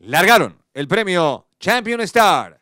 largaron el premio Champion Star.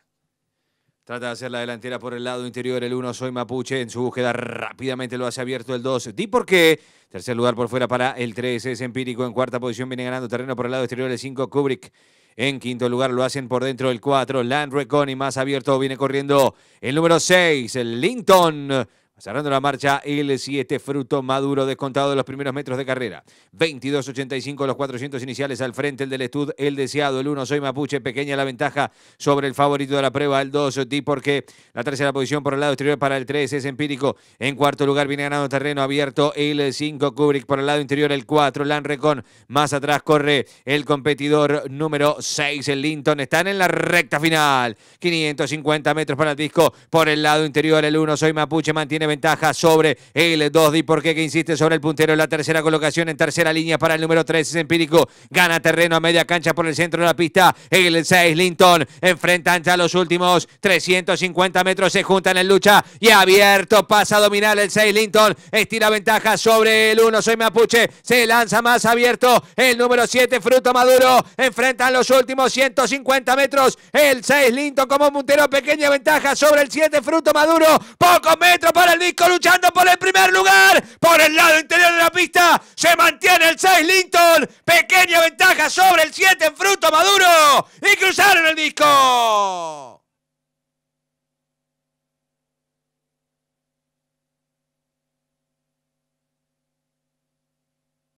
Trata de hacer la delantera por el lado interior el 1, Soy Mapuche. En su búsqueda rápidamente lo hace abierto el 2, Di por qué. Tercer lugar por fuera para el 3, es Empírico. En cuarta posición viene ganando terreno por el lado exterior el 5, Kubrick. En quinto lugar lo hacen por dentro el 4, Land Recon. Y más abierto viene corriendo el número 6, el Linton. Cerrando la marcha, el 7 fruto maduro descontado de los primeros metros de carrera. 22.85 los 400 iniciales al frente, el del Estud, el deseado, el 1 Soy Mapuche, pequeña la ventaja sobre el favorito de la prueba, el 2 d porque la tercera posición por el lado exterior para el 3 es empírico. En cuarto lugar viene ganando terreno abierto el 5 Kubrick por el lado interior, el 4 Lanrecon. Más atrás corre el competidor número 6, el Linton. Están en la recta final. 550 metros para el disco por el lado interior, el 1 Soy Mapuche mantiene ventaja sobre el 2D porque que insiste sobre el puntero en la tercera colocación en tercera línea para el número 3 es empírico, gana terreno a media cancha por el centro de la pista, el 6 Linton, enfrenta ya los últimos 350 metros, se juntan en lucha y abierto, pasa a dominar el 6 Linton, estira ventaja sobre el 1, soy Mapuche, se lanza más abierto, el número 7 Fruto Maduro, enfrentan los últimos 150 metros, el 6 Linton como puntero, pequeña ventaja sobre el 7 Fruto Maduro, pocos metros para el disco luchando por el primer lugar. Por el lado interior de la pista se mantiene el 6 Linton. Pequeña ventaja sobre el 7 Fruto Maduro. Y cruzaron el disco.